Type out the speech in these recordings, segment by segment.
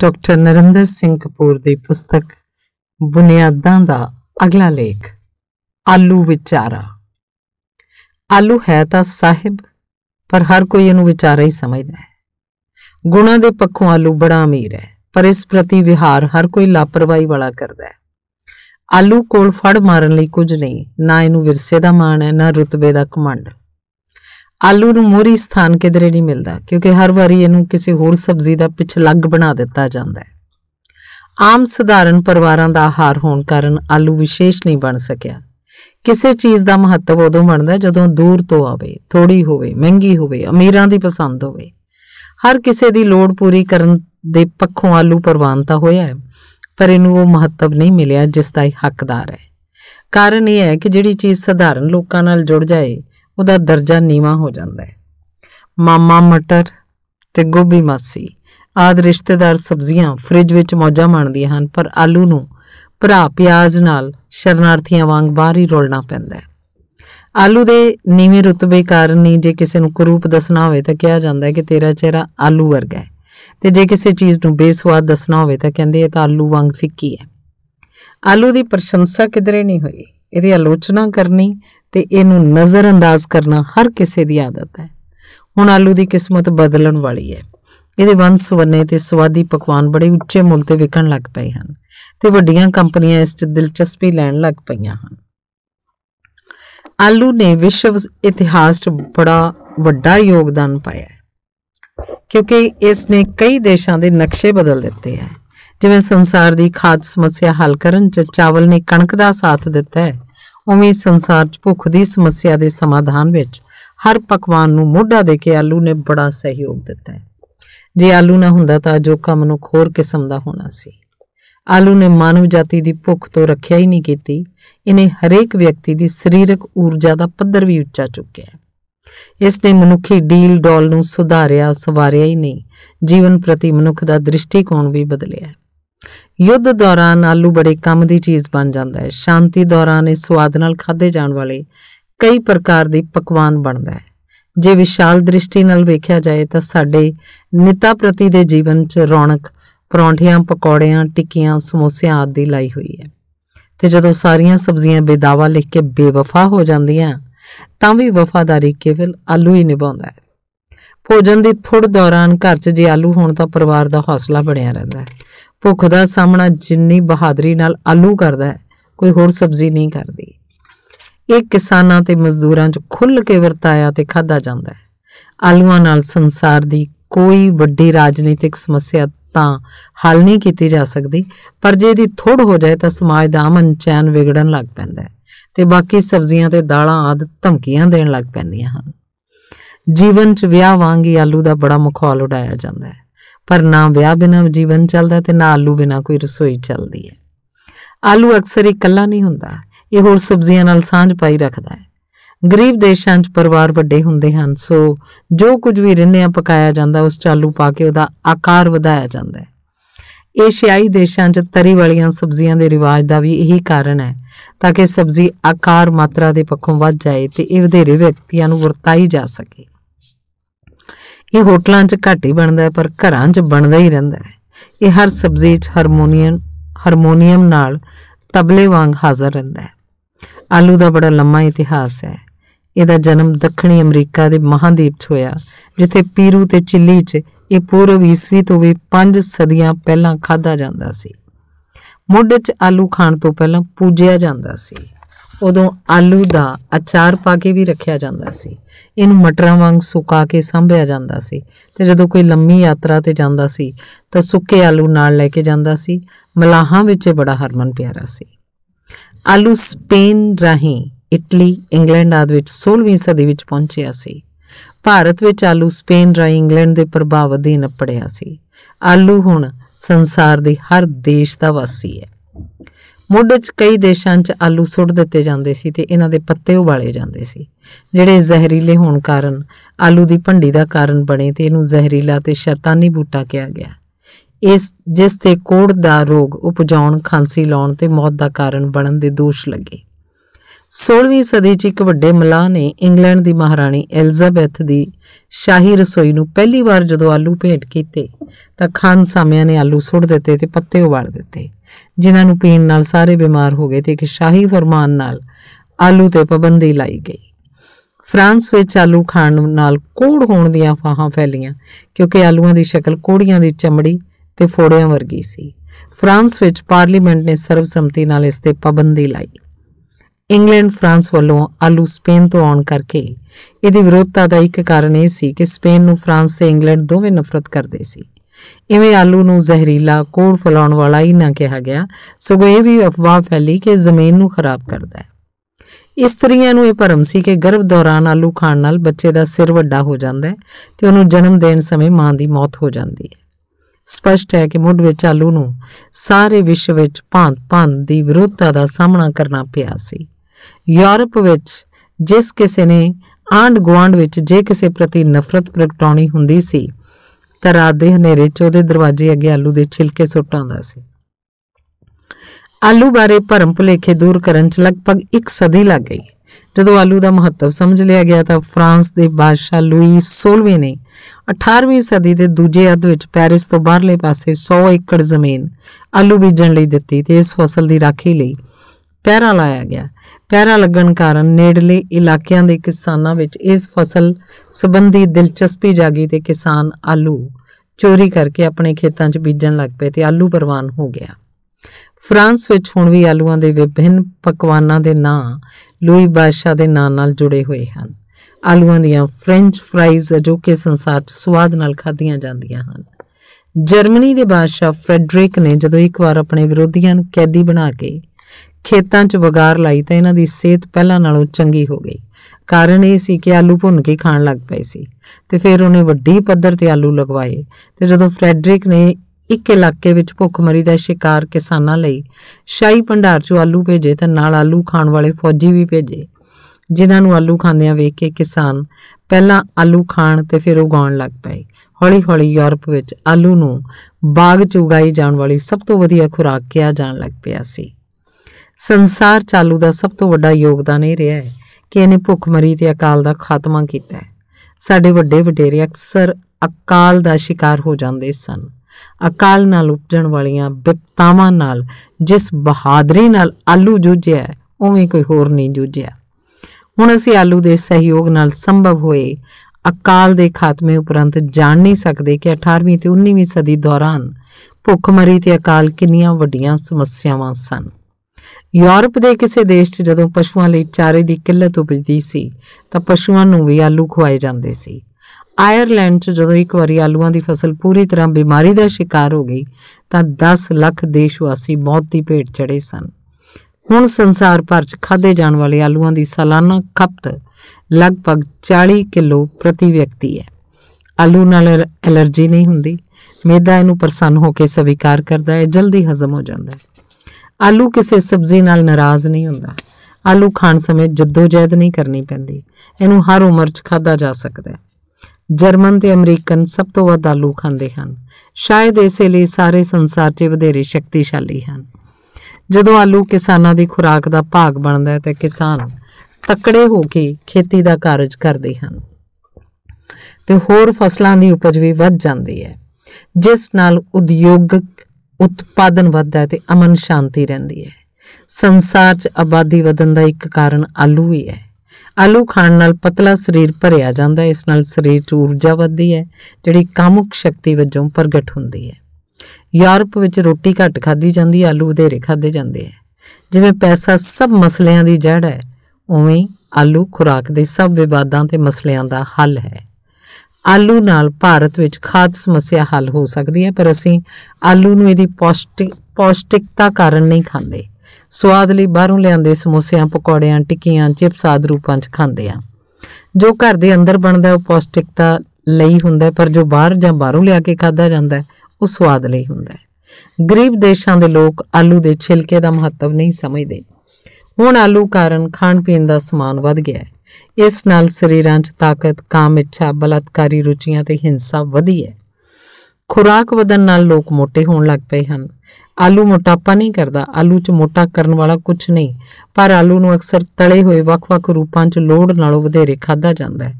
Doctor Narinder Singh Kapoor ਦੀ ਪੁਸਤਕ ਬੁਨਿਆਦਾਂ ਦਾ ਅਗਲਾ ਲੇਖ ਆਲੂ ਵਿਚਾਰਾ ਆਲੂ ਹੈ ਤਾਂ ਸਾਹਿਬ ਪਰ ਹਰ ਕੋਈ ਇਹਨੂੰ ਵਿਚਾਰਾ ਹੀ ਸਮਝਦਾ ਹੈ ਗੁਣਾ ਦੇ ਪੱਖੋਂ ਆਲੂ ਬੜਾ ਅਮੀਰ ਹੈ ਪਰ ਇਸ ਪ੍ਰਤੀ ਵਿਹਾਰ ਹਰ ਕੋਈ ਲਾਪਰਵਾਹੀ ਵਾਲਾ ਕਰਦਾ ਹੈ ਆਲੂ ਕੋਲ ਫੜ ਮਾਰਨ ਲਈ ਕੁਝ ਨਹੀਂ ਨਾ ਇਹਨੂੰ ਵਿਰਸੇ ਦਾ ਮਾਣ ਹੈ ਨਾ ਰੁਤਬੇ ਦਾ ਕਮੰਡ ਆਲੂ ਨੂੰ ਮੋਰੀ ਸਥਾਨ ਕਿਧਰੇ ਨਹੀਂ ਮਿਲਦਾ ਕਿਉਂਕਿ ਹਰ ਵਾਰੀ ਇਹਨੂੰ ਕਿਸੇ ਹੋਰ ਸਬਜ਼ੀ ਦਾ ਪਿਛਲੱਗ ਬਣਾ ਦਿੱਤਾ ਜਾਂਦਾ ਹੈ ਆਮ ਸਧਾਰਨ ਪਰਿਵਾਰਾਂ ਦਾ ਆਹਾਰ ਹੋਣ ਕਾਰਨ ਆਲੂ ਵਿਸ਼ੇਸ਼ ਨਹੀਂ ਬਣ ਸਕਿਆ ਕਿਸੇ ਚੀਜ਼ ਦਾ ਮਹੱਤਵ ਉਦੋਂ ਬਣਦਾ ਜਦੋਂ ਦੂਰ ਤੋਂ ਆਵੇ ਥੋੜੀ ਹੋਵੇ ਮਹਿੰਗੀ ਹੋਵੇ ਅਮੀਰਾਂ ਦੀ ਪਸੰਦ ਹੋਵੇ ਹਰ ਕਿਸੇ ਦੀ ਲੋੜ ਪੂਰੀ ਕਰਨ ਦੇ ਪੱਖੋਂ ਆਲੂ ਪ੍ਰਵਾਨ ਤਾਂ ਹੋਇਆ ਹੈ ਪਰ ਇਹਨੂੰ ਉਹ ਮਹੱਤਵ ਨਹੀਂ ਮਿਲਿਆ ਜਿਸ ਦਾ ਇਹ ਹੱਕਦਾਰ ਹੈ ਕਾਰਨ ਇਹ ਹੈ ਕਿ ਜਿਹੜੀ ਚੀਜ਼ ਸਧਾਰਨ ਲੋਕਾਂ ਨਾਲ ਜੁੜ ਜਾਏ ਉਹਦਾ ਦਰਜਾ ਨੀਵਾ ਹੋ ਜਾਂਦਾ ਹੈ ਮਾਮਾ ਮਟਰ ਤੇ ਗੋਭੀ ਮਾਸੀ ਆਦ ਰਿਸ਼ਤੇਦਾਰ ਸਬਜ਼ੀਆਂ ਫ੍ਰਿਜ ਵਿੱਚ ਮੌਜਾਂ ਮਾਣਦੀਆਂ ਹਨ ਪਰ ਆਲੂ ਨੂੰ ਭਰਾ ਪਿਆਜ਼ ਨਾਲ ਸ਼ਰਨਾਰਥੀਆਂ ਵਾਂਗ ਬਾਹਰ ਹੀ ਰੋਲਣਾ ਪੈਂਦਾ ਹੈ ਆਲੂ ਦੇ ਨੀਵੇਂ ਰੁਤਬੇ ਕਾਰਨ ਹੀ ਜੇ ਕਿਸੇ ਨੂੰ ਕਰੂਪ ਦੱਸਣਾ ਹੋਵੇ ਤਾਂ ਕਿਹਾ ਜਾਂਦਾ ਹੈ ਕਿ ਤੇਰਾ ਚਿਹਰਾ ਆਲੂ ਵਰਗਾ ਹੈ ਤੇ ਜੇ ਕਿਸੇ ਚੀਜ਼ ਨੂੰ ਬੇਸਵਾਦ ਦੱਸਣਾ ਹੋਵੇ ਤਾਂ ਕਹਿੰਦੇ ਇਹ ਤਾਂ ਆਲੂ ਵਾਂਗ ਫਿੱਕੀ ਹੈ ਆਲੂ ਦੀ ਪ੍ਰਸ਼ੰਸਾ ਕਿਧਰੇ ਨਹੀਂ ਹੋਈ ਇਹਦੀ ਆਲੋਚਨਾ ਕਰਨੀ ਤੇ ਇਹਨੂੰ ਨਜ਼ਰਅੰਦਾਜ਼ ਕਰਨਾ ਹਰ ਕਿਸੇ ਦੀ ਆਦਤ ਹੈ ਹੁਣ ਆਲੂ ਦੀ ਕਿਸਮਤ ਬਦਲਣ ਵਾਲੀ ਹੈ ਇਹਦੇ ਵੰਸ ਸਵੰਨੇ ਤੇ ਸਵਾਦੀ ਪਕਵਾਨ ਬੜੇ ਉੱਚੇ ਮੁੱਲ ਤੇ ਵਿਕਣ ਲੱਗ ਪਏ ਹਨ ਤੇ ਵੱਡੀਆਂ ਕੰਪਨੀਆਂ ਇਸ 'ਚ ਦਿਲਚਸਪੀ ਲੈਣ ਲੱਗ ਪਈਆਂ ਹਨ ਆਲੂ ਨੇ ਵਿਸ਼ਵ ਇਤਿਹਾਸ 'ਚ ਬੜਾ ਵੱਡਾ ਯੋਗਦਾਨ ਪਾਇਆ ਹੈ ਕਿਉਂਕਿ ਇਸ ਨੇ ਕਈ ਦੇਸ਼ਾਂ ਦੇ ਨਕਸ਼ੇ ਬਦਲ ਦਿੱਤੇ ਹੈ ਜਿਵੇਂ ਸੰਸਾਰ ਦੀ ਖਾਦ ਸਮੱਸਿਆ ਹੱਲ ਕਰਨ 'ਚ ਚਾਵਲ ਨੇ ਕਣਕ ਦਾ ਸਾਥ ਦਿੱਤਾ ਹੈ ਉਵੇਂ ਸੰਸਾਰ 'ਚ ਭੁੱਖ ਦੀ ਸਮੱਸਿਆ ਦੇ ਸਮਾਧਾਨ ਵਿੱਚ ਹਰ ਪਕਵਾਨ ਨੂੰ ਮੋਢਾ ਦੇ ਕੇ ਆਲੂ ਨੇ ਬੜਾ ਸਹਿਯੋਗ ਦਿੱਤਾ ਹੈ ਜੇ ਆਲੂ ਨਾ ਹੁੰਦਾ ਤਾਂ ਅਜੋਕਾ ਮਨੁੱਖ ਹੋਰ ਕਿਸਮ ਦਾ ਹੋਣਾ ਸੀ ਆਲੂ ਨੇ ਮਾਨਵ ਜਾਤੀ ਦੀ ਭੁੱਖ ਤੋਂ ਰੱਖਿਆ ਹੀ ਨਹੀਂ ਕੀਤੀ ਇਹਨੇ ਹਰੇਕ ਵਿਅਕਤੀ ਦੀ ਸਰੀਰਕ ਊਰਜਾ ਦਾ ਪੱਧਰ ਵੀ ਉੱਚਾ ਚੁੱਕਿਆ ਇਸ ਨੇ ਮਨੁੱਖੀ ਡੀਲ ਡੋਲ ਨੂੰ ਸੁਧਾਰਿਆ ਸਵਾਰਿਆ ਹੀ ਨਹੀਂ ਜੀਵਨ ਪ੍ਰਤੀ ਮਨੁੱਖ ਦਾ ਦ੍ਰਿਸ਼ਟੀਕੋਣ ਵੀ ਬਦਲਿਆ ਯੁੱਧ ਦੌਰਾਨ ਆਲੂ ਬੜੇ ਕੰਮ ਦੀ ਚੀਜ਼ ਬਣ ਜਾਂਦਾ ਹੈ ਸ਼ਾਂਤੀ ਦੌਰਾਨ ਇਸ ਸਵਾਦ ਨਾਲ ਖਾਦੇ ਜਾਣ ਵਾਲੇ ਕਈ ਪ੍ਰਕਾਰ ਦੇ ਪਕਵਾਨ ਬਣਦਾ ਹੈ ਜੇ ਵਿਸ਼ਾਲ ਦ੍ਰਿਸ਼ਟੀ ਨਾਲ ਵੇਖਿਆ ਜਾਏ ਤਾਂ ਸਾਡੇ ਨਿਤਾ ਪ੍ਰਤੀ ਦੇ ਜੀਵਨ 'ਚ ਰੌਣਕ ਪਰੌਂਠਿਆਂ ਪਕੌੜਿਆਂ ਟਿੱਕੀਆਂ ਸਮੋਸਿਆਂ ਆਦਿ ਲਾਈ ਹੋਈ ਹੈ ਤੇ ਜਦੋਂ ਸਾਰੀਆਂ ਸਬਜ਼ੀਆਂ ਬੇਦਾਵਾ ਲਿਖ ਕੇ ਬੇਵਫਾ ਹੋ ਜਾਂਦੀਆਂ ਤਾਂ ਵੀ ਵਫਾਦਾਰੀ ਕੇਵਲ ਆਲੂ ਹੀ ਨਿਭਾਉਂਦਾ ਹੈ ਭੋਜਨ ਦੀ ਥੁੜ ਦੌਰਾਨ ਘਰ 'ਚ ਜੇ ਆਲੂ ਹੋਣ ਤਾਂ ਪਰਿਵਾਰ ਦਾ ਹੌਸਲਾ ਬਣਿਆ ਰਹਿੰਦਾ ਹੈ ਭੁੱਖ ਦਾ ਸਾਹਮਣਾ ਜਿੰਨੀ ਬਹਾਦਰੀ ਨਾਲ ਆਲੂ ਕਰਦਾ ਹੈ ਕੋਈ ਹੋਰ ਸਬਜ਼ੀ ਨਹੀਂ ਕਰਦੀ ਇਹ ਕਿਸਾਨਾਂ ਤੇ ਮਜ਼ਦੂਰਾਂ 'ਚ ਖੁੱਲ ਕੇ ਵਰਤਾਇਆ ਤੇ ਖਾਦਾ ਜਾਂਦਾ ਹੈ ਆਲੂਆਂ ਨਾਲ ਸੰਸਾਰ ਦੀ ਕੋਈ ਵੱਡੀ ਰਾਜਨੀਤਿਕ ਸਮੱਸਿਆ ਤਾਂ ਹੱਲ ਨਹੀਂ ਕੀਤੀ ਜਾ ਸਕਦੀ ਪਰ ਜੇ ਇਹਦੀ ਥੋੜ ਹੋ ਜਾਏ ਤਾਂ ਸਮਾਜ ਦਾ ਅਮਨ ਚੈਨ ਵਿਗੜਨ ਲੱਗ ਪੈਂਦਾ ਹੈ ਤੇ ਬਾਕੀ ਸਬਜ਼ੀਆਂ ਤੇ ਦਾਲਾਂ ਆਦ ਧਮਕੀਆਂ ਦੇਣ ਲੱਗ ਪੈਂਦੀਆਂ ਹਨ ਜੀਵਨ 'ਚ ਵਿਆਹ ਵਾਂਗ ਹੀ ਆਲੂ ਦਾ ਬੜਾ ਮਖੌਲ ਉਡਾਇਆ ਜਾਂਦਾ ਹੈ ਪਰ ਨਾ ਵਿਆਹ ਬਿਨਾ ਜੀਵਨ ਚੱਲਦਾ ਤੇ ਨਾ ਆਲੂ ਬਿਨਾ ਕੋਈ ਰਸੋਈ ਚੱਲਦੀ ਹੈ ਆਲੂ ਅਕਸਰ ਇਕੱਲਾ ਨਹੀਂ ਹੁੰਦਾ ਇਹ ਹੋਰ ਸਬਜ਼ੀਆਂ ਨਾਲ ਸਾਂਝ ਪਾਈ ਰੱਖਦਾ ਹੈ ਗਰੀਬ ਦੇਸ਼ਾਂ 'ਚ ਪਰਿਵਾਰ ਵੱਡੇ ਹੁੰਦੇ ਹਨ ਸੋ ਜੋ ਕੁਝ ਵੀ ਰਿੰਨਿਆ ਪਕਾਇਆ ਜਾਂਦਾ ਉਸ ਚਾਲੂ ਪਾ ਕੇ ਉਹਦਾ ਆਕਾਰ ਵਧਾਇਆ ਜਾਂਦਾ ਹੈ ਏਸ਼ੀਆਈ ਦੇਸ਼ਾਂ 'ਚ ਤਰੀ ਵਾਲੀਆਂ ਸਬਜ਼ੀਆਂ ਦੇ ਰਿਵਾਜ ਦਾ ਵੀ ਇਹੀ ਕਾਰਨ ਹੈ ਤਾਂ ਕਿ ਸਬਜ਼ੀ ਆਕਾਰ ਮਾਤਰਾ ਦੇ ਪੱਖੋਂ ਵੱਧ ਜਾਏ ਤੇ ਇਹ ਵਧੇਰੇ ਵਿਅਕਤੀਆਂ ਨੂੰ ਵਰਤਾਈ ਜਾ ਸਕੇ ਇਹ ਹੋਟਲਾਂ 'ਚ ਘੱਟ ਹੀ ਬਣਦਾ ਹੈ ਪਰ ਘਰਾਂ 'ਚ ਬਣਦਾ ਹੀ ਰਹਿੰਦਾ ਹੈ ਇਹ ਹਰ ਸਬਜ਼ੀ 'ਚ ਹਾਰਮੋਨੀਅਮ ਹਾਰਮੋਨੀਅਮ ਨਾਲ ਤਬਲੇ ਵਾਂਗ ਹਾਜ਼ਰ ਰਹਿੰਦਾ ਹੈ ਆਲੂ ਦਾ ਬੜਾ ਲੰਮਾ ਇਤਿਹਾਸ ਹੈ ਇਹਦਾ ਜਨਮ ਦੱਖਣੀ ਅਮਰੀਕਾ ਦੇ ਮਹਾਦੀਪ 'ਚ ਹੋਇਆ ਜਿੱਥੇ ਪੀਰੂ ਤੇ ਚਿੱਲੀ 'ਚ ਇਹ ਪੂਰਵ ਈਸਵੀ ਤੋਂ ਵੀ 5 ਸਦੀਆਂ ਪਹਿਲਾਂ ਖਾਦਾ ਜਾਂਦਾ ਸੀ ਮੁੱਢ 'ਚ ਆਲੂ ਖਾਣ ਤੋਂ ਪਹਿਲਾਂ ਪੂਜਿਆ ਜਾਂਦਾ ਸੀ ਉਦੋਂ ਆਲੂ ਦਾ ਅਚਾਰ ਪਾ ਕੇ ਵੀ ਰੱਖਿਆ ਜਾਂਦਾ ਸੀ ਇਹਨੂੰ ਮਟਰਾਂ ਵਾਂਗ ਸੁਕਾ ਕੇ ਸੰਭਿਆ ਜਾਂਦਾ ਸੀ ਤੇ ਜਦੋਂ ਕੋਈ ਲੰਮੀ ਯਾਤਰਾ ਤੇ ਜਾਂਦਾ ਸੀ ਤਾਂ ਸੁੱਕੇ ਆਲੂ ਨਾਲ ਲੈ ਕੇ ਜਾਂਦਾ ਸੀ ਮਲਾਹਾਂ ਵਿੱਚ ਬੜਾ ਹਰਮਨ ਪਿਆਰਾ ਸੀ ਆਲੂ ਸਪੇਨ ਰਾਹੀਂ ਇਟਲੀ ਇੰਗਲੈਂਡ ਆਦਿ ਵਿੱਚ 16ਵੀਂ ਸਦੀ ਵਿੱਚ ਪਹੁੰਚਿਆ ਸੀ ਭਾਰਤ ਵਿੱਚ ਆਲੂ ਸਪੇਨ ਰਾਹੀਂ ਇੰਗਲੈਂਡ ਦੇ ਪ੍ਰਭਾਵ ਅਧੀਨ ਪੜਿਆ ਸੀ ਆਲੂ ਹੁਣ ਸੰਸਾਰ ਦੇ ਹਰ ਦੇਸ਼ ਦਾ ਵਾਸੀ ਹੈ ਮੁੱਢ 'ਚ ਕਈ ਦੇਸ਼ਾਂ 'ਚ ਆਲੂ ਸੁੱਟ ਦਿੱਤੇ ਜਾਂਦੇ ਸੀ ਤੇ ਇਹਨਾਂ ਦੇ ਪੱਤੇ ਉਬਾਲੇ ਜਾਂਦੇ ਸੀ ਜਿਹੜੇ ਜ਼ਹਿਰੀਲੇ ਹੋਣ ਕਾਰਨ ਆਲੂ ਦੀ ਭੰਡੀ ਦਾ ਕਾਰਨ ਬਣੇ ਤੇ ਇਹਨੂੰ ਜ਼ਹਿਰੀਲਾ ਤੇ ਸ਼ੈਤਾਨੀ ਬੂਟਾ ਕਿਹਾ ਗਿਆ ਇਸ ਜਿਸ ਤੇ ਕੋੜ ਦਾ ਰੋਗ ਉਪਜਾਉਣ ਖਾਂਸੀ ਲਾਉਣ ਤੇ ਮੌਤ ਦਾ ਕਾਰਨ ਬਣਨ ਦੇ ਦੋਸ਼ ਲੱਗੇ 16ਵੀਂ ਸਦੀ 'ਚ ਇੱਕ ਵੱਡੇ ਮਲਾਹ ਨੇ ਇੰਗਲੈਂਡ ਦੀ ਮਹਾਰਾਣੀ ਐਲਿਜ਼ਾਬੈਥ ਦੀ ਸ਼ਾਹੀ ਰਸੋਈ ਨੂੰ ਪਹਿਲੀ ਵਾਰ ਜਦੋਂ ਆਲੂ ਭੇਟ ਕੀਤੇ ਤਾਂ ਖਾਨ ਸਾਮਿਆਂ ਨੇ ਆਲੂ ਸੁੱਟ ਦਿੱਤੇ ਤੇ ਪੱਤੇ ਉਬਾਲ ਦਿੱਤੇ ਜਿਨ੍ਹਾਂ ਨੂੰ ਪੀਣ ਨਾਲ ਸਾਰੇ ਬਿਮਾਰ ਹੋ ਗਏ ਤੇ ਇੱਕ ਸ਼ਾਹੀ ਫਰਮਾਨ ਨਾਲ ਆਲੂ ਤੇ ਪਾਬੰਦੀ ਲਾਈ ਗਈ ਫਰਾਂਸ ਵਿੱਚ ਆਲੂ ਖਾਣ ਨਾਲ ਕੋੜ ਹੋਣ ਦੀਆਂ ਫਾਹਾਂ ਫੈਲੀਆਂ ਕਿਉਂਕਿ ਆਲੂਆਂ ਦੀ ਸ਼ਕਲ ਕੋੜੀਆਂ ਦੀ ਚਮੜੀ ਤੇ ਫੋੜਿਆਂ ਵਰਗੀ ਸੀ ਫਰਾਂਸ ਵਿੱਚ ਪਾਰਲੀਮੈਂਟ ਨੇ ਸਰਬਸੰਮਤੀ ਨਾਲ ਇਸ ਤੇ ਪਾਬੰਦੀ ਲਾਈ ਇੰਗਲੈਂਡ ਫਰਾਂਸ ਵੱਲੋਂ ਆਲੂ ਸਪੇਨ ਤੋਂ ਆਉਣ ਕਰਕੇ ਇਹਦੀ ਵਿਰੋਧਤਾ ਦਾ ਇੱਕ ਕਾਰਨ ਇਹ ਸੀ ਕਿ ਸਪੇਨ ਨੂੰ ਫਰਾਂਸ ਤੇ ਇੰਗਲੈਂਡ ਦੋਵੇਂ ਨਫ਼ਰਤ ਕਰਦੇ ਸੀ ਇਵੇਂ ਆਲੂ ਨੂੰ ਜ਼ਹਿਰੀਲਾ ਕੋੜ ਫਲਾਉਣ ਵਾਲਾ ਹੀ ਨਾ ਕਿਹਾ ਗਿਆ ਸਗੋਂ ਇਹ ਵੀ ਅਫਵਾਹ ਫੈਲੀ ਕਿ ਜ਼ਮੀਨ ਨੂੰ ਖਰਾਬ ਕਰਦਾ ਹੈ ਇਸਤਰੀਆਂ ਨੂੰ ਇਹ ਭਰਮ ਸੀ ਕਿ ਗਰਭ ਦੌਰਾਨ ਆਲੂ ਖਾਣ ਨਾਲ ਬੱਚੇ ਦਾ ਸਿਰ ਵੱਡਾ ਹੋ ਜਾਂਦਾ ਹੈ ਤੇ ਉਹਨੂੰ ਜਨਮ ਦੇਣ ਸਮੇਂ ਮਾਂ ਦੀ ਮੌਤ ਹੋ ਜਾਂਦੀ ਹੈ ਸਪਸ਼ਟ ਹੈ ਕਿ ਮੁੱਢ ਵਿੱਚ ਆਲੂ ਨੂੰ ਸਾਰੇ ਵਿਸ਼ਵ ਵਿੱਚ ਭਾਂਤ-ਭਾਂਤ ਦੀ ਵਿਰੋਧਤਾ ਦਾ ਸਾਹਮਣਾ ਕਰਨਾ ਪਿਆ ਸੀ ਯੂਰਪ ਵਿੱਚ ਜਿਸ ਕਿਸੇ ਨੇ ਆਂਡ ਗਵਾਂਡ ਵਿੱਚ ਜੇ ਕਿਸੇ ਪ੍ਰਤੀ ਨਫ਼ਰਤ ਪ੍ਰਗਟਾਉਣੀ ਹੁੰਦੀ ਸੀ ਤਾਂ ਰਾਤ ਦੇ ਹਨੇਰੇ 'ਚ ਉਹਦੇ ਦਰਵਾਜ਼ੇ ਅੱਗੇ ਆਲੂ ਦੇ ਛਿਲਕੇ ਸੁੱਟ ਆਉਂਦਾ ਸੀ ਆਲੂ ਬਾਰੇ ਭਰਮ ਭੁਲੇਖੇ ਦੂਰ ਕਰਨ 'ਚ ਲਗਭਗ ਇੱਕ ਸਦੀ ਲੱਗ ਗਈ ਜਦੋਂ ਆਲੂ ਦਾ ਮਹੱਤਵ ਸਮਝ ਲਿਆ ਗਿਆ ਤਾਂ ਫਰਾਂਸ ਦੇ ਬਾਦਸ਼ਾਹ ਲੂਈ 16ਵੇਂ ਨੇ 18ਵੀਂ ਸਦੀ ਦੇ ਦੂਜੇ ਅੱਧ ਵਿੱਚ ਪੈਰਿਸ ਤੋਂ ਬਾਹਰਲੇ ਪਾਸੇ 100 ਏਕੜ ਜ਼ਮੀਨ ਆਲੂ ਬੀਜਣ ਲਈ ਦਿੱਤੀ ਤੇ ਇਸ ਫਸਲ ਦੀ ਰਾਖੀ ਲਈ ਪਹਿਰਾ ਲਾਇਆ ਗਿਆ ਪਹਿਰਾ ਲੱਗਣ ਕਾਰਨ ਨੇੜਲੇ ਇਲਾਕਿਆਂ ਦੇ ਕਿਸਾਨਾਂ ਵਿੱਚ ਇਸ ਫਸਲ ਸੰਬੰਧੀ ਦਿਲਚਸਪੀ ਜਾਗੀ ਤੇ ਕਿਸਾਨ ਆਲੂ ਚੋਰੀ ਕਰਕੇ ਆਪਣੇ ਖੇਤਾਂ 'ਚ ਬੀਜਣ ਲੱਗ ਪਏ ਤੇ ਆਲੂ ਪਰਵਾਨ ਹੋ ਗਿਆ ਫਰਾਂਸ ਵਿੱਚ ਹੁਣ ਵੀ ਆਲੂਆਂ ਦੇ ਵਿਭਿੰਨ ਪਕਵਾਨਾਂ ਦੇ ਨਾਂ ਲੂਈ ਬਾਦਸ਼ਾਹ ਦੇ ਨਾਂ ਨਾਲ ਜੁੜੇ ਹੋਏ ਹਨ ਆਲੂਆਂ ਦੀਆਂ ਫ੍ਰੈਂਚ ਫ੍ਰਾਈਜ਼ ਜੋ ਕਿ ਸੰਸਾਰ 'ਚ ਸਵਾਦ ਨਾਲ ਖਾਧੀਆਂ ਜਾਂਦੀਆਂ ਹਨ ਜਰਮਨੀ ਦੇ ਬਾਦਸ਼ਾਹ ਫ੍ਰੈਡਰਿਕ ਨੇ ਜਦੋਂ ਇੱਕ ਵਾਰ ਆਪਣੇ ਵਿਰੋਧੀਆਂ ਨੂੰ ਕੈਦੀ ਬਣਾ ਕੇ ਖੇਤਾਂ 'ਚ ਵਗਾਰ ਲਾਈ ਤਾਂ ਇਹਨਾਂ ਦੀ ਸਿਹਤ ਪਹਿਲਾਂ ਨਾਲੋਂ ਚੰਗੀ ਹੋ ਗਈ ਕਾਰਨ ਇਹ ਸੀ ਕਿ ਆਲੂ ਭੁੰਨ ਕੇ ਖਾਣ ਲੱਗ ਪਏ ਸੀ ਤੇ ਫਿਰ ਉਹਨੇ ਵੱਡੀ ਪੱਧਰ ਤੇ ਆਲੂ ਲਗਵਾਏ ਤੇ ਜਦੋਂ ਫ੍ਰੈਡਰਿਕ ਨੇ ਇੱਕ ਇਲਾਕੇ ਵਿੱਚ ਭੁੱਖਮਰੀ ਦਾ ਸ਼ਿਕਾਰ ਕਿਸਾਨਾਂ ਲਈ ਸ਼ਾਹੀ ਭੰਡਾਰ 'ਚੋਂ ਆਲੂ ਭੇਜੇ ਤਾਂ ਨਾਲ ਆਲੂ ਖਾਣ ਵਾਲੇ ਫੌਜੀ ਵੀ ਭੇਜੇ ਜਿਨ੍ਹਾਂ ਨੂੰ ਆਲੂ ਖਾਂਦਿਆਂ ਵੇਖ ਕੇ ਕਿਸਾਨ ਪਹਿਲਾਂ ਆਲੂ ਖਾਣ ਤੇ ਫਿਰ ਉਗਾਉਣ ਲੱਗ ਪਏ ਹੌਲੀ-ਹੌਲੀ ਯੂਰਪ ਵਿੱਚ ਆਲੂ ਨੂੰ ਬਾਗ 'ਚ ਉਗਾਈ ਜਾਣ ਵਾਲੀ ਸਭ ਤੋਂ ਵਧੀਆ ਖੁਰਾਕ ਕਿਹਾ ਜਾਣ ਲੱਗ ਪਿਆ ਸੀ ਸੰਸਾਰ ਚਾਲੂ ਦਾ ਸਭ ਤੋਂ ਵੱਡਾ ਯੋਗਦਾਨ ਇਹ ਰਿਹਾ ਹੈ ਕਿ ਇਹਨੇ ਭੁੱਖਮਰੀ ਤੇ ਅਕਾਲ ਦਾ ਖਾਤਮਾ ਕੀਤਾ ਹੈ ਸਾਡੇ ਵੱਡੇ ਵਡੇਰੇ ਅਕਸਰ ਅਕਾਲ ਦਾ ਸ਼ਿਕਾਰ ਹੋ ਜਾਂਦੇ ਸਨ ਅਕਾਲ ਨਾਲ ਉਪਜਣ ਵਾਲੀਆਂ ਵਿਪਤਾਵਾਂ ਨਾਲ ਜਿਸ ਬਹਾਦਰੀ ਨਾਲ ਆਲੂ ਜੂਝਿਆ ਉਵੇਂ ਕੋਈ ਹੋਰ ਨਹੀਂ ਜੂਝਿਆ ਹੁਣ ਅਸੀਂ ਆਲੂ ਦੇ ਸਹਿਯੋਗ ਨਾਲ ਸੰਭਵ ਹੋਏ ਅਕਾਲ ਦੇ ਖਾਤਮੇ ਉਪਰੰਤ ਜਾਣ ਨਹੀਂ ਸਕਦੇ ਕਿ 18ਵੀਂ ਤੇ 19ਵੀਂ ਸਦੀ ਦੌਰਾਨ ਭੁੱਖਮਰੀ ਤੇ ਅਕਾਲ ਕਿੰਨੀਆਂ ਵੱਡੀਆਂ ਸਮੱਸਿਆਵਾਂ ਸਨ ਯੂਰਪ ਦੇ ਕਿਸੇ ਦੇਸ਼ 'ਚ ਜਦੋਂ ਪਸ਼ੂਆਂ ਲਈ ਚਾਰੇ ਦੀ ਕਿੱਲਤ ਉਪਜਦੀ ਸੀ ਤਾਂ ਪਸ਼ੂਆਂ ਨੂੰ ਵੀ ਆਲੂ ਖਵਾਏ ਜਾਂਦੇ ਸੀ ਆਇਰਲੈਂਡ 'ਚ ਜਦੋਂ ਇੱਕ ਵਾਰੀ ਆਲੂਆਂ ਦੀ ਫਸਲ ਪੂਰੀ ਤਰ੍ਹਾਂ ਬਿਮਾਰੀ ਦਾ ਸ਼ਿਕਾਰ ਹੋ ਗਈ ਤਾਂ 10 ਲੱਖ ਦੇਸ਼ਵਾਸੀ ਮੌਤ ਦੀ ਭੇਟ ਚੜੇ ਸਨ ਹੁਣ ਸੰਸਾਰ ਭਰ 'ਚ ਖਾਦੇ ਜਾਣ ਵਾਲੇ ਆਲੂਆਂ ਦੀ ਸਾਲਾਨਾ ਖਪਤ ਲਗਭਗ 40 ਕਿਲੋ ਪ੍ਰਤੀ ਵਿਅਕਤੀ ਹੈ ਆਲੂ ਨਾਲ ਐਲਰਜੀ ਨਹੀਂ ਹੁੰਦੀ ਮੇਦਾ ਇਹਨੂੰ ਪ੍ਰਸੰਨ ਹੋ ਕੇ ਸਵੀਕਾਰ ਕਰਦਾ ਹੈ ਜਲਦੀ ਹਜ਼ਮ ਹੋ ਜਾਂਦਾ ਹੈ ਆਲੂ ਕਿਸੇ ਸਬਜ਼ੀ ਨਾਲ ਨਾਰਾਜ਼ ਨਹੀਂ ਹੁੰਦਾ ਆਲੂ ਖਾਣ ਸਮੇਂ ਜਦੋਜਹਿਦ ਨਹੀਂ ਕਰਨੀ ਪੈਂਦੀ ਇਹਨੂੰ ਹਰ ਉਮਰ 'ਚ ਖਾਦਾ ਜਾ ਸਕਦਾ ਹੈ ਜਰਮਨ ਤੇ ਅਮਰੀਕਨ ਸਭ ਤੋਂ ਵੱਧ ਆਲੂ ਖਾਂਦੇ ਹਨ ਸ਼ਾਇਦ ਇਸੇ ਲਈ ਸਾਰੇ ਸੰਸਾਰ 'ਚ ਵਧੇਰੇ ਸ਼ਕਤੀਸ਼ਾਲੀ ਹਨ ਜਦੋਂ ਆਲੂ ਕਿਸਾਨਾਂ ਦੀ ਖੁਰਾਕ ਦਾ ਭਾਗ ਬਣਦਾ ਹੈ ਤਾਂ ਕਿਸਾਨ ਤਕੜੇ ਹੋ ਕੇ ਖੇਤੀ ਦਾ ਕਾਰਜ ਕਰਦੇ ਹਨ ਤੇ ਹੋਰ ਫਸਲਾਂ ਦੀ ਉਪਜ ਵੀ ਵੱਧ ਜਾਂਦੀ ਹੈ ਜਿਸ ਨਾਲ ਉਦਯੋਗਿਕ ਉਤਪਾਦਨ ਵੱਧਦਾ ਤੇ ਅਮਨ ਸ਼ਾਂਤੀ ਰਹਿੰਦੀ ਹੈ ਸੰਸਾਰ 'ਚ ਆਬਾਦੀ ਵਧਣ ਦਾ ਇੱਕ ਕਾਰਨ ਆਲੂ ਹੀ ਹੈ ਆਲੂ ਖਾਣ ਨਾਲ ਪਤਲਾ ਸਰੀਰ ਭਰਿਆ ਜਾਂਦਾ ਹੈ ਇਸ ਨਾਲ ਸਰੀਰ 'ਚ ਊਰਜਾ ਵੱਧਦੀ ਹੈ ਜਿਹੜੀ ਕਾਮੁਕ ਸ਼ਕਤੀ ਵਜੋਂ ਪ੍ਰਗਟ ਹੁੰਦੀ ਹੈ ਯੂਰਪ ਵਿੱਚ ਰੋਟੀ ਘੱਟ ਖਾਧੀ ਜਾਂਦੀ ਆਲੂ ਵਧੇਰੇ ਖਾਦੇ ਜਾਂਦੇ ਹੈ ਜਿਵੇਂ ਪੈਸਾ ਸਭ ਮਸਲਿਆਂ ਦੀ ਜੜ ਹੈ ਉਵੇਂ ਆਲੂ ਖੁਰਾਕ ਦੇ ਸਭ ਵਿਵਾਦਾਂ ਤੇ ਮਸਲਿਆਂ ਦਾ ਹੱਲ ਹੈ ਆਲੂ ਨਾਲ ਭਾਰਤ ਵਿੱਚ ਖਾਦ ਸਮੱਸਿਆ ਹੱਲ ਹੋ ਸਕਦੀ ਹੈ ਪਰ ਅਸੀਂ ਆਲੂ ਨੂੰ ਇਹਦੀ ਪੌਸ਼ਟਿਕ ਪੌਸ਼ਟਿਕਤਾ ਕਾਰਨ ਨਹੀਂ ਖਾਂਦੇ ਸਵਾਦ ਲਈ ਬਾਹਰੋਂ ਲਿਆਂਦੇ ਸਮੋਸਿਆਂ ਪਕੌੜਿਆਂ ਟਿੱਕੀਆਂ ਚਿਪਸ ਆਦ ਰੂਪਾਂ 'ਚ ਖਾਂਦੇ ਆ ਜੋ ਘਰ ਦੇ ਅੰਦਰ ਬਣਦਾ ਉਹ ਪੌਸ਼ਟਿਕਤਾ ਲਈ ਹੁੰਦਾ ਪਰ ਜੋ ਬਾਹਰ ਜਾਂ ਬਾਹਰੋਂ ਲਿਆ ਕੇ ਖਾਦਾ ਜਾਂਦਾ ਉਹ ਸਵਾਦ ਲਈ ਹੁੰਦਾ ਹੈ ਗਰੀਬ ਦੇਸ਼ਾਂ ਦੇ ਲੋਕ ਆਲੂ ਦੇ ਛਿਲਕੇ ਦਾ ਮਹੱਤਵ ਨਹੀਂ ਸਮਝਦੇ ਹੁਣ ਆਲੂ ਕਾਰਨ ਖਾਣ ਪੀਣ ਦਾ ਸਮਾਨ ਵੱਧ ਗਿਆ ਹੈ ਇਸ ਨਾਲ ਸਰੀਰਾਂ 'ਚ ਤਾਕਤ, ਕਾਮ ਇੱਛਾ, ਬਲਤਕਾਰੀ ਰੁਚੀਆਂ ਤੇ ਹਿੰਸਾ ਵਧੀ ਹੈ। ਖੁਰਾਕ ਵਧਣ ਨਾਲ ਲੋਕ ਮੋਟੇ ਹੋਣ ਲੱਗ ਪਏ ਹਨ। ਆਲੂ ਮੋਟਾਪਾ ਨਹੀਂ ਕਰਦਾ ਆਲੂ 'ਚ ਮੋਟਾ ਕਰਨ ਵਾਲਾ ਕੁਝ ਨਹੀਂ ਪਰ ਆਲੂ ਨੂੰ ਅਕਸਰ ਤਲੇ ਹੋਏ ਵੱਖ-ਵੱਖ ਰੂਪਾਂ 'ਚ ਲੋੜ ਨਾਲੋਂ ਵਧੇਰੇ ਖਾਦਾ ਜਾਂਦਾ ਹੈ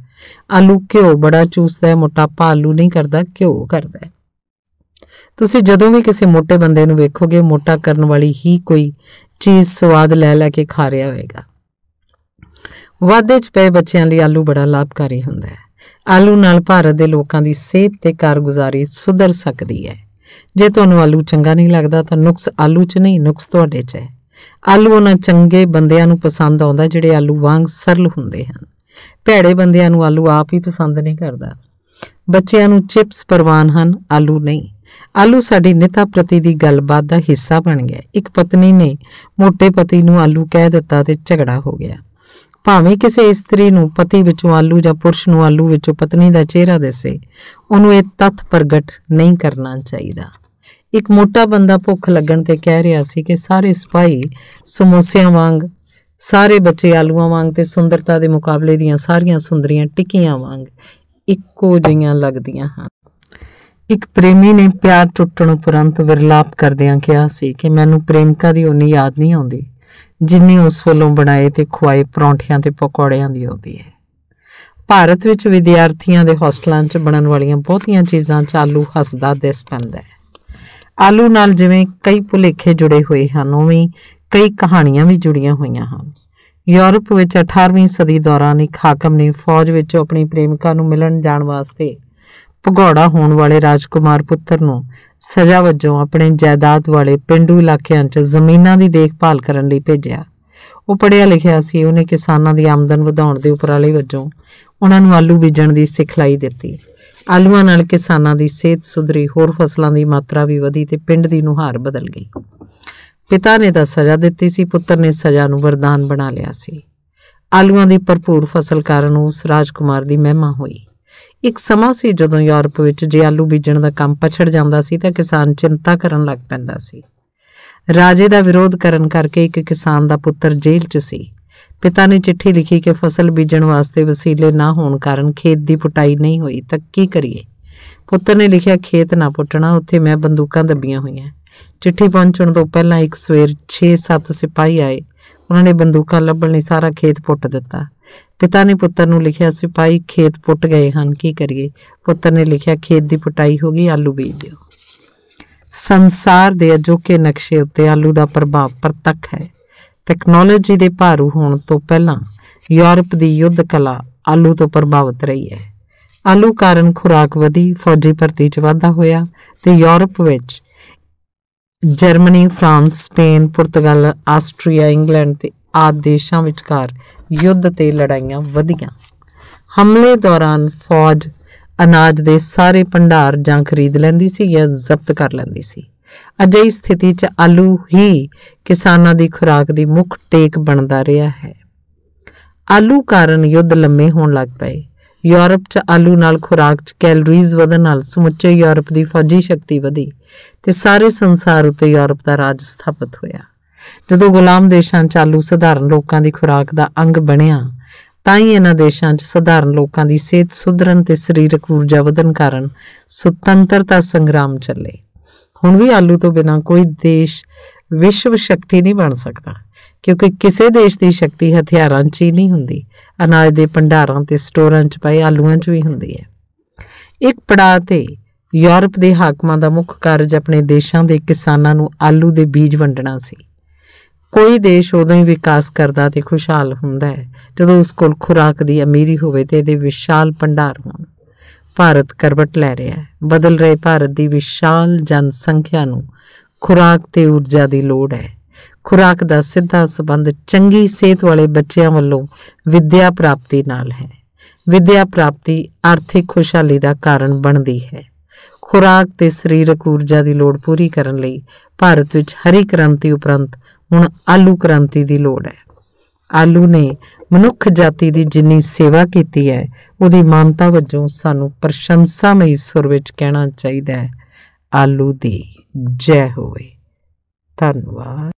ਆਲੂ ਘਿਓ ਬੜਾ ਚੂਸਦਾ ਹੈ ਮੋਟਾਪਾ ਆਲੂ ਨਹੀਂ ਕਰਦਾ ਘਿਓ ਕਰਦਾ ਹੈ ਤੁਸੀਂ ਜਦੋਂ ਵੀ ਕਿਸੇ ਮੋਟੇ ਬੰਦੇ ਨੂੰ ਵੇਖੋਗੇ ਮੋਟਾ ਕਰਨ ਵਾਲੀ ਹੀ ਕੋਈ ਚੀਜ਼ ਸਵਾਦ ਲੈ ਲੈ ਕੇ ਖਾ ਰਿਹਾ ਹੋਵੇਗਾ ਵਾਧੇ 'ਚ ਪਏ ਬੱਚਿਆਂ ਲਈ ਆਲੂ ਬੜਾ ਲਾਭਕਾਰੀ ਹੁੰਦਾ ਹੈ ਆਲੂ ਨਾਲ ਭਾਰਤ ਦੇ ਲੋਕਾਂ ਦੀ ਸਿਹਤ ਤੇ ਕਾਰਗੁਜ਼ਾਰੀ ਸੁਧਰ ਸਕਦੀ ਹੈ ਜੇ ਤੁਹਾਨੂੰ ਆਲੂ ਚੰਗਾ ਨਹੀਂ ਲੱਗਦਾ ਤਾਂ ਨੁਕਸ ਆਲੂ 'ਚ ਨਹੀਂ ਨੁਕਸ ਤੁਹਾਡੇ 'ਚ ਹੈ ਆਲੂ ਉਹਨਾਂ ਚੰਗੇ ਬੰਦਿਆਂ ਨੂੰ ਪਸੰਦ ਆਉਂਦਾ ਜਿਹੜੇ ਆਲੂ ਵਾਂਗ ਸਰਲ ਹੁੰਦੇ ਹਨ ਭੈੜੇ ਬੰਦਿਆਂ ਨੂੰ ਆਲੂ ਆਪ ਹੀ ਪਸੰਦ ਨਹੀਂ ਕਰਦਾ ਬੱਚਿਆਂ ਨੂੰ ਚਿਪਸ ਪਰਵਾਨ ਹਨ ਆਲੂ ਨਹੀਂ ਆਲੂ ਸਾਡੀ ਨਿਤਾ ਪ੍ਰਤੀ ਦੀ ਗੱਲਬਾਤ ਦਾ ਹਿੱਸਾ ਬਣ ਗਿਆ ਇੱਕ ਪਤਨੀ ਨੇ ਮੋਟੇ ਪਤੀ ਨੂੰ ਆਲੂ ਕਹਿ ਦਿੱਤਾ ਤੇ ਝਗੜਾ ਹੋ ਗਿਆ ਭਾਵੇਂ ਕਿਸੇ ਇਸਤਰੀ ਨੂੰ ਪਤੀ ਵਿੱਚੋਂ ਆਲੂ ਜਾਂ ਪੁਰਸ਼ ਨੂੰ ਆਲੂ ਵਿੱਚੋਂ ਪਤਨੀ ਦਾ ਚਿਹਰਾ ਦਿਸੇ ਉਹਨੂੰ ਇਹ ਤੱਥ ਪ੍ਰਗਟ ਨਹੀਂ ਕਰਨਾ ਚਾਹੀਦਾ ਇੱਕ ਮੋਟਾ ਬੰਦਾ ਭੁੱਖ ਲੱਗਣ ਤੇ ਕਹਿ ਰਿਹਾ ਸੀ ਕਿ ਸਾਰੇ ਸਿਪਾਹੀ ਸਮੋਸਿਆਂ ਵਾਂਗ ਸਾਰੇ ਬੱਚੇ ਆਲੂਆਂ ਵਾਂਗ ਤੇ ਸੁੰਦਰਤਾ ਦੇ ਮੁਕਾਬਲੇ ਦੀਆਂ ਸਾਰੀਆਂ ਸੁੰਦਰੀਆਂ ਟਿੱਕੀਆਂ ਵਾਂਗ ਇੱਕੋ ਜਿਹੀਆਂ ਲੱਗਦੀਆਂ ਹਨ ਇੱਕ ਪ੍ਰੇਮੀ ਨੇ ਪਿਆਰ ਟੁੱਟਣ ਉਪਰੰਤ ਵਿਰਲਾਪ ਕਰਦਿਆਂ ਕਿਹਾ ਸੀ ਕਿ ਮੈਨੂੰ ਪ੍ਰੇਮਿਕਾ ਦੀ ਉਨੀ ਯਾਦ ਨਹੀਂ ਆਉਂਦੀ ਜਿੰਨੀ ਉਸ ਵੱਲੋਂ ਬਣਾਏ ਤੇ ਖਵਾਏ ਪਰੌਂਠਿਆਂ ਤੇ ਪਕੌੜਿਆਂ ਦੀ ਆਉਂਦੀ ਹੈ ਭਾਰਤ ਵਿੱਚ ਵਿਦਿਆਰਥੀਆਂ ਦੇ ਹੌਸਟਲਾਂ 'ਚ ਬਣਨ ਵਾਲੀਆਂ ਬਹੁਤੀਆਂ ਚੀਜ਼ਾਂ ਚਾਲੂ ਹੱਸਦਾ ਦਿਸ ਪੈਂਦਾ ਹੈ ਆਲੂ ਨਾਲ ਜਿਵੇਂ ਕਈ ਭੁਲੇਖੇ ਜੁੜੇ ਹੋਏ ਹਨ ਉਵੇਂ ਕਈ ਕਹਾਣੀਆਂ ਵੀ ਜੁੜੀਆਂ ਹੋਈਆਂ ਹਨ ਯੂਰਪ ਵਿੱਚ 18ਵੀਂ ਸਦੀ ਦੌਰਾਨ ਇੱਕ ਹਾਕਮ ਨੇ ਫੌਜ ਵਿੱਚੋਂ ਆਪਣੀ ਪ੍ਰੇਮਿਕਾ ਨੂੰ ਮਿਲਣ ਜਾਣ ਵਾਸਤੇ ਭਗੌੜਾ ਹੋਣ ਵਾਲੇ ਰਾਜਕੁਮਾਰ ਪੁੱਤਰ ਨੂੰ ਸਜ਼ਾ ਵਜੋਂ ਆਪਣੇ ਜਾਇਦਾਦ ਵਾਲੇ ਪਿੰਡੂ ਇਲਾਕਿਆਂ 'ਚ ਜ਼ਮੀਨਾਂ ਦੀ ਦੇਖਭਾਲ ਕਰਨ ਲਈ ਭੇਜਿਆ ਉਹ ਪੜਿਆ ਲਿਖਿਆ ਸੀ ਉਹਨੇ ਕਿਸਾਨਾਂ ਦੀ ਆਮਦਨ ਵਧਾਉਣ ਦੇ ਉਪਰਾਲੇ ਵਜੋਂ ਉਹਨਾਂ ਨੂੰ ਆਲੂ ਬੀਜਣ ਦੀ ਸਿਖਲਾਈ ਦਿੱਤੀ ਆਲੂਆਂ ਨਾਲ ਕਿਸਾਨਾਂ ਦੀ ਸਿਹਤ ਸੁਧਰੀ ਹੋਰ ਫਸਲਾਂ ਦੀ ਮਾਤਰਾ ਵੀ ਵਧੀ ਤੇ ਪਿੰਡ ਦੀ ਨੁਹਾਰ ਬਦਲ ਗਈ ਪਿਤਾ ਨੇ ਤਾਂ ਸਜ਼ਾ ਦਿੱਤੀ ਸੀ ਪੁੱਤਰ ਨੇ ਸਜ਼ਾ ਨੂੰ ਵਰਦਾਨ ਬਣਾ ਲਿਆ ਸੀ ਆਲੂਆਂ ਦੀ ਭਰਪੂਰ ਫਸਲ ਕਾਰਨ ਉਸ ਰਾਜਕੁਮਾਰ ਦੀ ਮਹਿਮਾ ਹੋਈ ਇੱਕ ਸਮਾਂ ਸੀ ਜਦੋਂ ਯੂਰਪ ਵਿੱਚ ਜੇ ਆਲੂ ਬੀਜਣ ਦਾ ਕੰਮ ਪਛੜ ਜਾਂਦਾ ਸੀ ਤਾਂ ਕਿਸਾਨ ਚਿੰਤਾ ਕਰਨ ਲੱਗ ਪੈਂਦਾ ਸੀ ਰਾਜੇ ਦਾ ਵਿਰੋਧ ਕਰਨ ਕਰਕੇ ਇੱਕ ਕਿਸਾਨ ਦਾ ਪੁੱਤਰ ਜੇਲ੍ਹ 'ਚ ਸੀ ਪਿਤਾ ਨੇ ਚਿੱਠੀ ਲਿਖੀ ਕਿ ਫਸਲ ਬੀਜਣ ਵਾਸਤੇ ਵਸੀਲੇ ਨਾ ਹੋਣ ਕਾਰਨ ਖੇਤ ਦੀ ਪੁਟਾਈ ਨਹੀਂ ਹੋਈ ਤਾਂ ਕੀ ਕਰੀਏ ਪੁੱਤਰ ਨੇ ਲਿਖਿਆ ਖੇਤ ਨਾ ਪੁੱਟਣਾ ਉੱਥੇ ਮੈਂ ਬੰਦੂਕਾਂ ਦੱਬੀਆਂ ਹੋਈਆਂ ਚਿੱਠੀ ਪਹੁੰਚਣ ਤੋਂ ਪਹਿਲਾਂ ਇੱਕ ਸਵੇਰ 6-7 ਸਿਪਾਹੀ ਆਏ ਉਹਨਾਂ ਨੇ ਬੰਦੂਕਾਂ ਲੱਭਣ ਲਈ ਸਾਰਾ ਖੇਤ ਪੁੱਟ ਦਿੱਤਾ ਪਿਤਾ ਨੇ ਪੁੱਤਰ ਨੂੰ ਲਿਖਿਆ ਸਿਪਾਈ ਖੇਤ ਪੁੱਟ ਗਏ ਹਨ ਕੀ ਕਰੀਏ ਪੁੱਤਰ ਨੇ ਲਿਖਿਆ ਖੇਤ ਦੀ ਪਟਾਈ ਹੋ ਗਈ ਆਲੂ ਬੀਜ ਦਿਓ ਸੰਸਾਰ ਦੇ ਅਜੋਕੇ ਨਕਸ਼ੇ ਉੱਤੇ ਆਲੂ ਦਾ ਪ੍ਰਭਾਵ ਪ੍ਰਤੱਖ ਹੈ ਟੈਕਨੋਲੋਜੀ ਦੇ ਭਾਰੂ ਹੋਣ ਤੋਂ ਪਹਿਲਾਂ ਯੂਰਪ ਦੀ ਯੁੱਧ ਕਲਾ ਆਲੂ ਤੋਂ ਪ੍ਰਭਾਵਿਤ ਰਹੀ ਹੈ ਆਲੂ ਕਾਰਨ ਖੁਰਾਕ ਵਧੀ ਫੌਜੀ ਭਰਤੀ 'ਚ ਵਾਧਾ ਹੋਇਆ ਤੇ ਯੂਰਪ ਵਿੱਚ Germany France Spain Portugal Austria England ਤੇ ਆਦਿ ਦੇਸ਼ਾਂ ਵਿਚਕਾਰ ਯੁੱਧ ਤੇ ਲੜਾਈਆਂ ਵਧੀਆਂ ਹਮਲੇ ਦੌਰਾਨ ਫੌਜ ਅਨਾਜ ਦੇ ਸਾਰੇ ਭੰਡਾਰ ਜਾਂ ਖਰੀਦ ਲੈਂਦੀ ਸੀ ਜਾਂ ਜ਼ਬਤ ਕਰ ਲੈਂਦੀ ਸੀ ਅਜਿਹੀ ਸਥਿਤੀ 'ਚ ਆਲੂ ਹੀ ਕਿਸਾਨਾਂ ਦੀ ਖੁਰਾਕ ਦੀ ਮੁੱਖ ਟੇਕ ਬਣਦਾ ਰਿਹਾ ਹੈ ਆਲੂ ਕਾਰਨ ਯੁੱਧ ਲੰਮੇ ਹੋਣ ਲੱਗ ਪਏ ਯੂਰਪ 'ਚ ਆਲੂ ਨਾਲ ਖੁਰਾਕ 'ਚ ਕੈਲਰੀਜ਼ ਵਧਣ ਨਾਲ ਸਮੁੱਚੇ ਯੂਰਪ ਦੀ ਫੌਜੀ ਸ਼ਕਤੀ ਵਧੀ ਤੇ ਸਾਰੇ ਸੰਸਾਰ ਉਤੇ ਯੂਰਪ ਦਾ ਰਾਜ ਸਥਾਪਿਤ ਹੋਇਆ ਜਦੋਂ ਗੁਲਾਮ ਦੇਸ਼ਾਂ 'ਚ ਆਲੂ ਸਧਾਰਨ ਲੋਕਾਂ ਦੀ ਖੁਰਾਕ ਦਾ ਅੰਗ ਬਣਿਆ ਤਾਂ ਹੀ ਇਹਨਾਂ ਦੇਸ਼ਾਂ 'ਚ ਸਧਾਰਨ ਲੋਕਾਂ ਦੀ ਸਿਹਤ ਸੁਧਰਨ ਤੇ ਸਰੀਰਕ ਊਰਜਾ ਵਧਣ ਕਾਰਨ ਸੁਤੰਤਰਤਾ ਸੰਗਰਾਮ ਚੱਲੇ ਹੁਣ ਵੀ ਆਲੂ ਤੋਂ ਬਿਨਾਂ ਕੋਈ ਦੇਸ਼ ਵਿਸ਼ਵ ਸ਼ਕਤੀ ਨਹੀਂ ਬਣ ਸਕਦਾ ਕਿਉਂਕਿ ਕਿਸੇ ਦੇਸ਼ ਦੀ ਸ਼ਕਤੀ ਹਥਿਆਰਾਂ 'ਚ ਹੀ ਨਹੀਂ ਹੁੰਦੀ ਅਨਾਜ ਦੇ ਭੰਡਾਰਾਂ ਤੇ ਸਟੋਰਾਂ 'ਚ ਪਏ ਆਲੂਆਂ 'ਚ ਵੀ ਹੁੰਦੀ ਹੈ ਇੱਕ ਪੜਾਅ ਤੇ ਯੂਰਪ ਦੇ ਹਾਕਮਾਂ ਦਾ ਮੁੱਖ ਕਾਰਜ ਆਪਣੇ ਦੇਸ਼ਾਂ ਦੇ ਕਿਸਾਨਾਂ ਨੂੰ ਆਲੂ ਦੇ ਬੀਜ ਵੰਡਣਾ ਸੀ ਕੋਈ ਦੇਸ਼ ਉਦੋਂ ਹੀ ਵਿਕਾਸ ਕਰਦਾ ਤੇ ਖੁਸ਼ਹਾਲ ਹੁੰਦਾ ਹੈ ਜਦੋਂ ਉਸ ਕੋਲ ਖੁਰਾਕ ਦੀ ਅਮੀਰੀ ਹੋਵੇ ਤੇ ਇਹਦੇ ਵਿਸ਼ਾਲ ਭੰਡਾਰ ਹੋਣ ਭਾਰਤ ਕਰਵਟ ਲੈ ਰਿਹਾ ਹੈ ਬਦਲ ਰਹੇ ਭਾਰਤ ਦੀ ਵਿਸ਼ਾਲ ਜਨਸੰਖਿਆ ਨੂੰ ਖੁਰਾਕ ਤੇ ਊਰਜਾ ਦੀ ਲੋੜ ਹੈ ਖੁਰਾਕ ਦਾ ਸਿੱਧਾ ਸੰਬੰਧ ਚੰਗੀ ਸਿਹਤ ਵਾਲੇ ਬੱਚਿਆਂ ਵੱਲੋਂ ਵਿੱਦਿਆ ਪ੍ਰਾਪਤੀ ਨਾਲ ਹੈ ਵਿੱਦਿਆ ਪ੍ਰਾਪਤੀ ਆਰਥਿਕ ਖੁਸ਼ਹਾਲੀ ਦਾ ਕਾਰਨ ਬਣਦੀ ਹੈ ਖੁਰਾਕ ਤੇ ਸਰੀਰਕ ਊਰਜਾ ਦੀ ਲੋੜ ਪੂਰੀ ਕਰਨ ਲਈ ਭਾਰਤ ਵਿੱਚ ਹਰੀ ਕ੍ਰਾਂਤੀ ਉਪਰੰਤ ਹੁਣ ਆਲੂ ਕ੍ਰਾਂਤੀ ਦੀ ਲੋੜ ਹੈ ਆਲੂ ਨੇ ਮਨੁੱਖ ਜਾਤੀ ਦੀ ਜਿੰਨੀ ਸੇਵਾ ਕੀਤੀ ਹੈ ਉਹਦੀ ਮਾਨਤਾ ਵਜੋਂ ਸਾਨੂੰ ਪ੍ਰਸ਼ੰਸਾਮਈ ਸੁਰ ਵਿੱਚ ਕਹਿਣਾ ਚਾਹੀਦਾ ਹੈ ਆਲੂ ਦੀ ਜੈ ਹੋਵੇ ਧੰਨਵਾਦ